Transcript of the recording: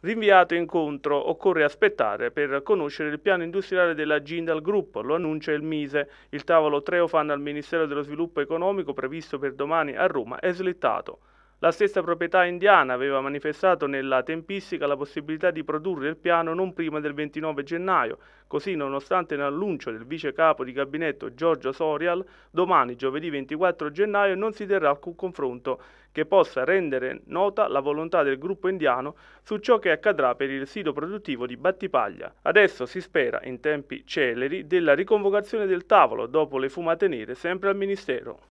rinviato incontro. Occorre aspettare per conoscere il piano industriale della Gindal Group, lo annuncia il Mise. Il tavolo Treofan al Ministero dello Sviluppo Economico previsto per domani a Roma è slittato. La stessa proprietà indiana aveva manifestato nella tempistica la possibilità di produrre il piano non prima del 29 gennaio, così nonostante l'annuncio del vice capo di gabinetto Giorgio Sorial, domani giovedì 24 gennaio non si terrà alcun confronto che possa rendere nota la volontà del gruppo indiano su ciò che accadrà per il sito produttivo di Battipaglia. Adesso si spera, in tempi celeri, della riconvocazione del tavolo dopo le fumate nere sempre al Ministero.